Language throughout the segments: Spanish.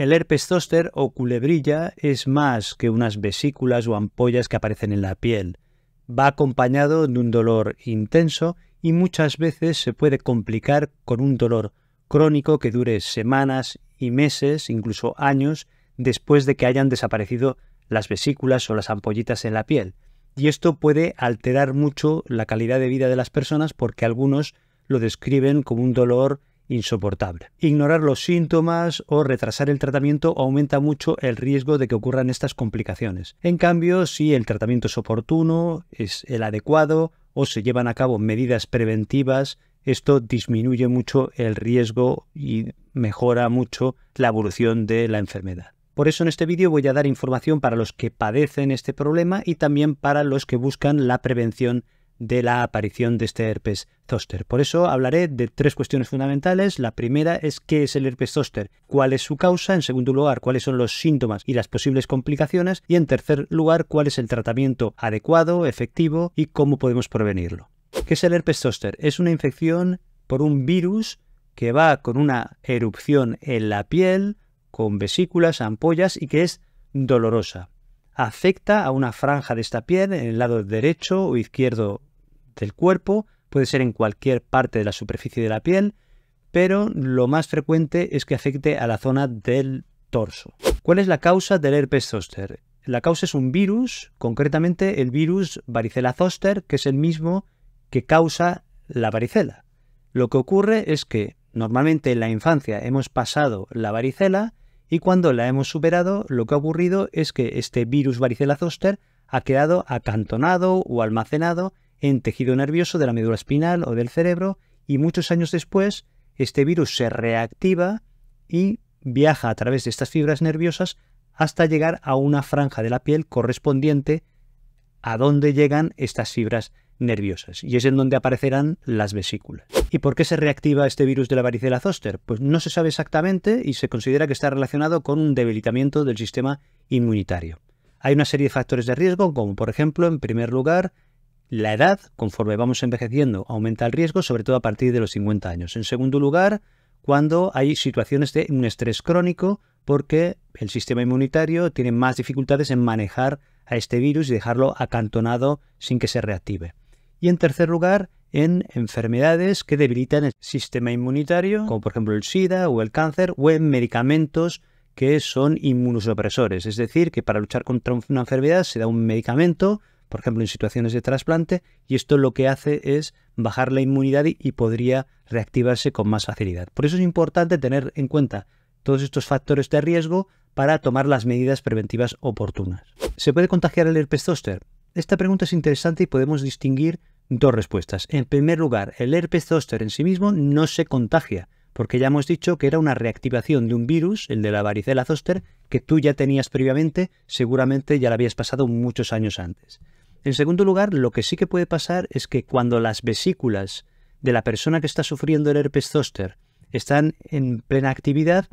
El herpes zóster o culebrilla es más que unas vesículas o ampollas que aparecen en la piel. Va acompañado de un dolor intenso y muchas veces se puede complicar con un dolor crónico que dure semanas y meses, incluso años, después de que hayan desaparecido las vesículas o las ampollitas en la piel. Y esto puede alterar mucho la calidad de vida de las personas porque algunos lo describen como un dolor insoportable. Ignorar los síntomas o retrasar el tratamiento aumenta mucho el riesgo de que ocurran estas complicaciones. En cambio, si el tratamiento es oportuno, es el adecuado o se llevan a cabo medidas preventivas, esto disminuye mucho el riesgo y mejora mucho la evolución de la enfermedad. Por eso en este vídeo voy a dar información para los que padecen este problema y también para los que buscan la prevención de la aparición de este herpes zóster. Por eso hablaré de tres cuestiones fundamentales. La primera es qué es el herpes zóster, cuál es su causa, en segundo lugar, cuáles son los síntomas y las posibles complicaciones, y en tercer lugar, cuál es el tratamiento adecuado, efectivo y cómo podemos prevenirlo. ¿Qué es el herpes zóster? Es una infección por un virus que va con una erupción en la piel, con vesículas, ampollas y que es dolorosa. Afecta a una franja de esta piel en el lado derecho o izquierdo del cuerpo, puede ser en cualquier parte de la superficie de la piel, pero lo más frecuente es que afecte a la zona del torso. ¿Cuál es la causa del herpes zoster? La causa es un virus, concretamente el virus varicela zoster, que es el mismo que causa la varicela. Lo que ocurre es que normalmente en la infancia hemos pasado la varicela y cuando la hemos superado, lo que ha ocurrido es que este virus varicela zoster ha quedado acantonado o almacenado en tejido nervioso de la médula espinal o del cerebro y muchos años después este virus se reactiva y viaja a través de estas fibras nerviosas hasta llegar a una franja de la piel correspondiente a donde llegan estas fibras nerviosas y es en donde aparecerán las vesículas. ¿Y por qué se reactiva este virus de la varicela zoster? Pues no se sabe exactamente y se considera que está relacionado con un debilitamiento del sistema inmunitario. Hay una serie de factores de riesgo como por ejemplo, en primer lugar, la edad, conforme vamos envejeciendo, aumenta el riesgo, sobre todo a partir de los 50 años. En segundo lugar, cuando hay situaciones de un estrés crónico, porque el sistema inmunitario tiene más dificultades en manejar a este virus y dejarlo acantonado sin que se reactive. Y en tercer lugar, en enfermedades que debilitan el sistema inmunitario, como por ejemplo el SIDA o el cáncer, o en medicamentos que son inmunosupresores, es decir, que para luchar contra una enfermedad se da un medicamento por ejemplo, en situaciones de trasplante, y esto lo que hace es bajar la inmunidad y, podría reactivarse con más facilidad. Por eso es importante tener en cuenta todos estos factores de riesgo para tomar las medidas preventivas oportunas. ¿Se puede contagiar el herpes zóster? Esta pregunta es interesante y podemos distinguir dos respuestas. En primer lugar, el herpes zóster en sí mismo no se contagia, porque ya hemos dicho que era una reactivación de un virus, el de la varicela zóster, que tú ya tenías previamente, seguramente ya la habías pasado muchos años antes. En segundo lugar, lo que sí que puede pasar es que cuando las vesículas de la persona que está sufriendo el herpes zóster están en plena actividad,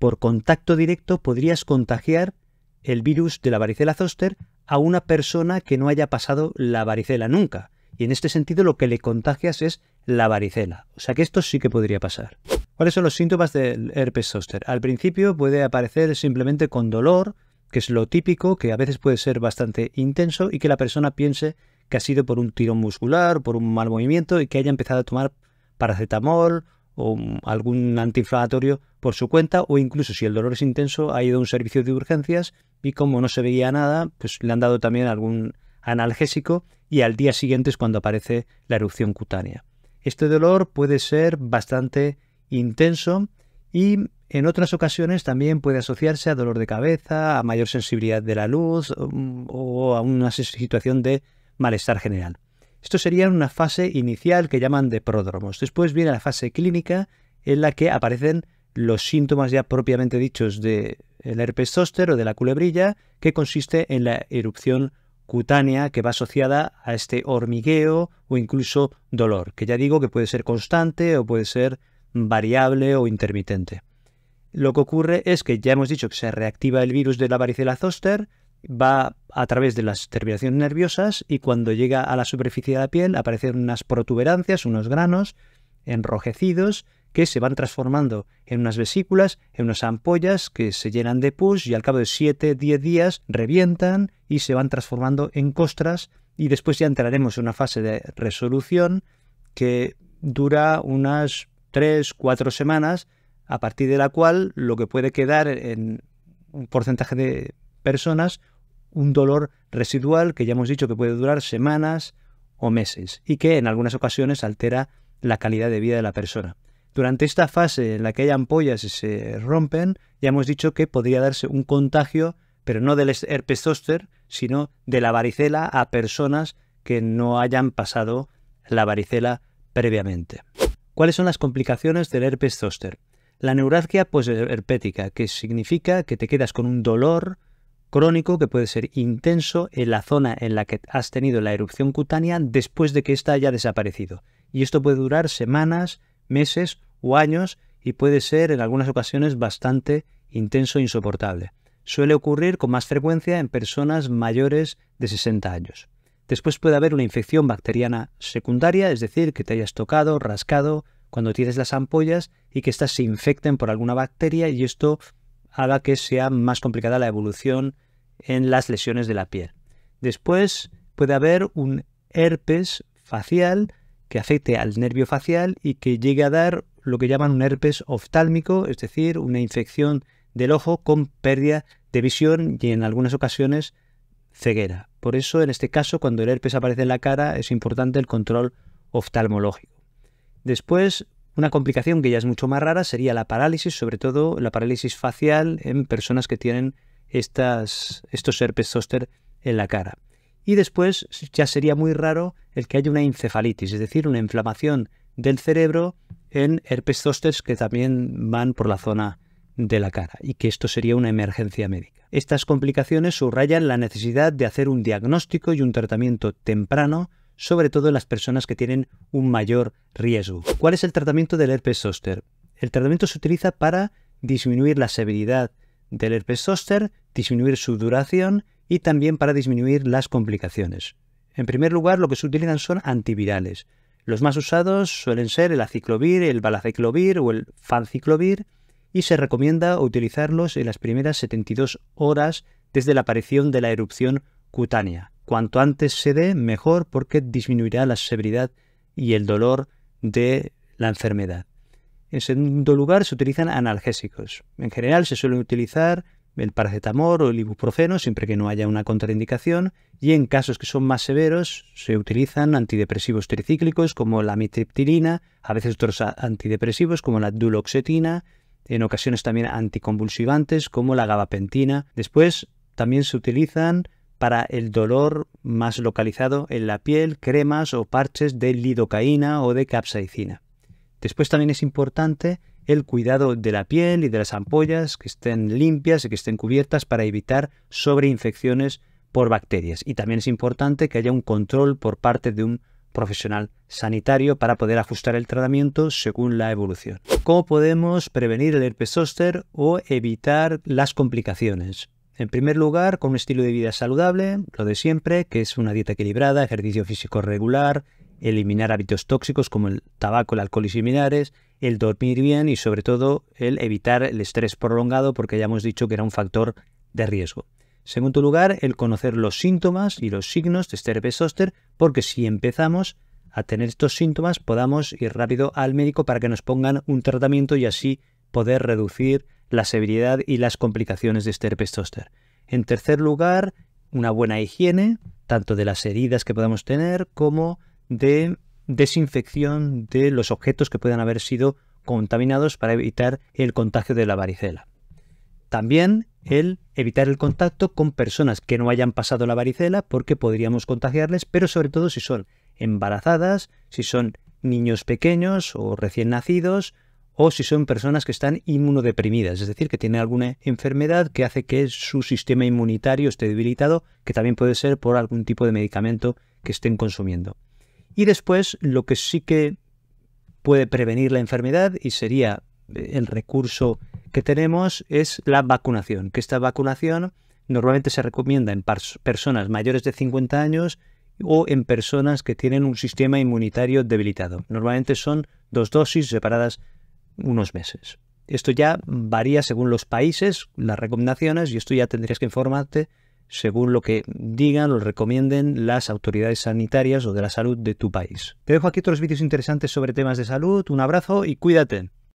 por contacto directo podrías contagiar el virus de la varicela zóster a una persona que no haya pasado la varicela nunca. Y en este sentido lo que le contagias es la varicela. O sea que esto sí que podría pasar. ¿Cuáles son los síntomas del herpes zóster? Al principio puede aparecer simplemente con dolor, que es lo típico, que a veces puede ser bastante intenso y que la persona piense que ha sido por un tirón muscular, por un mal movimiento y que haya empezado a tomar paracetamol o algún antiinflamatorio por su cuenta o incluso si el dolor es intenso ha ido a un servicio de urgencias y como no se veía nada, pues le han dado también algún analgésico y al día siguiente es cuando aparece la erupción cutánea. Este dolor puede ser bastante intenso y en otras ocasiones también puede asociarse a dolor de cabeza, a mayor sensibilidad de la luz um, o a una situación de malestar general. Esto sería una fase inicial que llaman de pródromos. Después viene la fase clínica en la que aparecen los síntomas ya propiamente dichos del de herpes zóster o de la culebrilla, que consiste en la erupción cutánea que va asociada a este hormigueo o incluso dolor, que ya digo que puede ser constante o puede ser variable o intermitente. Lo que ocurre es que ya hemos dicho que se reactiva el virus de la varicela zoster, va a través de las terminaciones nerviosas y cuando llega a la superficie de la piel aparecen unas protuberancias, unos granos enrojecidos que se van transformando en unas vesículas, en unas ampollas que se llenan de pus y al cabo de 7-10 días revientan y se van transformando en costras y después ya entraremos en una fase de resolución que dura unas 3-4 semanas a partir de la cual lo que puede quedar en un porcentaje de personas un dolor residual que ya hemos dicho que puede durar semanas o meses y que en algunas ocasiones altera la calidad de vida de la persona. Durante esta fase en la que hay ampollas y se rompen, ya hemos dicho que podría darse un contagio, pero no del herpes zóster, sino de la varicela a personas que no hayan pasado la varicela previamente. ¿Cuáles son las complicaciones del herpes zóster? La neuralgia posherpética, pues, que significa que te quedas con un dolor crónico que puede ser intenso en la zona en la que has tenido la erupción cutánea después de que ésta haya desaparecido. Y esto puede durar semanas, meses o años y puede ser en algunas ocasiones bastante intenso e insoportable. Suele ocurrir con más frecuencia en personas mayores de 60 años. Después puede haber una infección bacteriana secundaria, es decir, que te hayas tocado, rascado cuando tienes las ampollas y que éstas se infecten por alguna bacteria y esto haga que sea más complicada la evolución en las lesiones de la piel. Después puede haber un herpes facial que afecte al nervio facial y que llegue a dar lo que llaman un herpes oftálmico, es decir, una infección del ojo con pérdida de visión y en algunas ocasiones ceguera. Por eso, en este caso, cuando el herpes aparece en la cara, es importante el control oftalmológico. Después, una complicación que ya es mucho más rara sería la parálisis, sobre todo la parálisis facial en personas que tienen estos herpes zóster en la cara. Y después ya sería muy raro el que haya una encefalitis, es decir, una inflamación del cerebro en herpes zóster que también van por la zona de la cara y que esto sería una emergencia médica. Estas complicaciones subrayan la necesidad de hacer un diagnóstico y un tratamiento temprano sobre todo en las personas que tienen un mayor riesgo. ¿Cuál es el tratamiento del herpes zóster? El tratamiento se utiliza para disminuir la severidad del herpes zóster, disminuir su duración y también para disminuir las complicaciones. En primer lugar, lo que se utilizan son antivirales. Los más usados suelen ser el aciclovir, el balaciclovir o el fanciclovir y se recomienda utilizarlos en las primeras 72 horas desde la aparición de la erupción cutánea. Cuanto antes se dé, mejor porque disminuirá la severidad y el dolor de la enfermedad. En segundo lugar, se utilizan analgésicos. En general se suelen utilizar el paracetamol o el ibuprofeno siempre que no haya una contraindicación y en casos que son más severos se utilizan antidepresivos tricíclicos como la mitriptilina, a veces otros antidepresivos como la duloxetina, en ocasiones también anticonvulsivantes como la gabapentina. Después también se utilizan para el dolor más localizado en la piel, cremas o parches de lidocaína o de capsaicina. Después también es importante el cuidado de la piel y de las ampollas, que estén limpias y que estén cubiertas para evitar sobreinfecciones por bacterias. Y también es importante que haya un control por parte de un profesional sanitario para poder ajustar el tratamiento según la evolución. ¿Cómo podemos prevenir el herpes zóster o evitar las complicaciones? En primer lugar, con un estilo de vida saludable, lo de siempre, que es una dieta equilibrada, ejercicio físico regular, eliminar hábitos tóxicos como el tabaco, el alcohol y similares, el dormir bien y sobre todo el evitar el estrés prolongado porque ya hemos dicho que era un factor de riesgo. segundo lugar, el conocer los síntomas y los signos de este herpes porque si empezamos a tener estos síntomas podamos ir rápido al médico para que nos pongan un tratamiento y así poder reducir la severidad y las complicaciones de este herpes zóster. En tercer lugar, una buena higiene, tanto de las heridas que podamos tener como de desinfección de los objetos que puedan haber sido contaminados para evitar el contagio de la varicela. También el evitar el contacto con personas que no hayan pasado la varicela porque podríamos contagiarles, pero sobre todo si son embarazadas, si son niños pequeños o recién nacidos, o si son personas que están inmunodeprimidas, es decir, que tienen alguna enfermedad que hace que su sistema inmunitario esté debilitado, que también puede ser por algún tipo de medicamento que estén consumiendo. Y después, lo que sí que puede prevenir la enfermedad y sería eh, el recurso que tenemos es la vacunación, que esta vacunación normalmente se recomienda en personas mayores de 50 años o en personas que tienen un sistema inmunitario debilitado. Normalmente son dos dosis separadas unos meses. Esto ya varía según los países, las recomendaciones, y esto ya tendrías que informarte según lo que digan o recomienden las autoridades sanitarias o de la salud de tu país. Te dejo aquí otros vídeos interesantes sobre temas de salud, un abrazo y cuídate.